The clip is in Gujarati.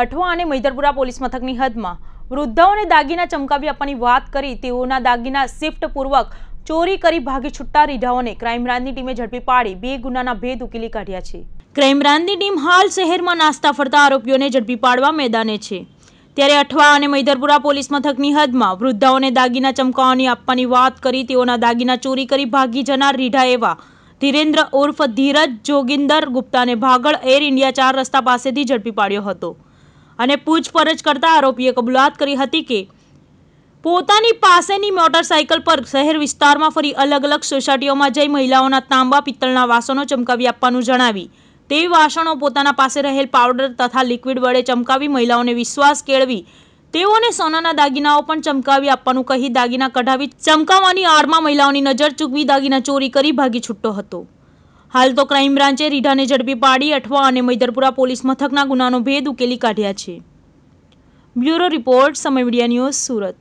અઠવા અને મૈદરપુરા પોલીસ મથકની હદમાં વૃદ્ધાઓને દાગીના ચમકાવી આપવાની વાત કરી તેઓના દાગીના શિફ્ટપૂર્વક ચોરી કરી ભાગી છૂટતા રીઢાઓને ક્રાઇમબ્રાન્ચની ટીમે ઝડપી પાડી બે ગુનાના ભેદ ઉકેલી કાઢ્યા છે ક્રાઇમબ્રાન્ચની ટીમ હાલ શહેરમાં નાસ્તા ફરતા આરોપીઓને ઝડપી પાડવા મેદાને છે ત્યારે અઠવા અને મૈધરપુરા પોલીસ મથકની હદમાં વૃદ્ધાઓને દાગીના ચમકાવાની આપવાની વાત કરી તેઓના દાગીના ચોરી કરી ભાગી જનાર રીઢા એવા ધીરેન્દ્ર ઉર્ફ ધીરજ જોગિંદર ગુપ્તાને ભાગળ એર ઇન્ડિયા ચાર રસ્તા પાસેથી ઝડપી પાડ્યો હતો અને પૂછપરછ કરતા આરોપીએ કબૂલાત કરી હતી કે પોતાની પાસેની મોટરસાઇકલ પર શહેર વિસ્તારમાં ફરી અલગ અલગ સોસાયટીઓમાં જઈ મહિલાઓના તાંબા પિત્તળના વાસણો ચમકાવી આપવાનું જણાવી તેવી વાસણો પોતાના પાસે રહેલ પાવડર તથા લિક્વિડ વડે ચમકાવી મહિલાઓને વિશ્વાસ કેળવી તેઓને સોનાના દાગીનાઓ પણ ચમકાવી આપવાનું કહી દાગીના કઢાવી ચમકાવવાની આડમાં મહિલાઓની નજર ચૂકવી દાગીના ચોરી કરી ભાગી છૂટતો હતો હાલ તો ક્રાઇમ બ્રાન્ચે રીઢાને ઝડપી પાડી અઠવા અને મૈદરપુરા પોલીસ મથકના ગુનાનો ભેદ ઉકેલી કાઢ્યા છે bureau report Samay media news Surat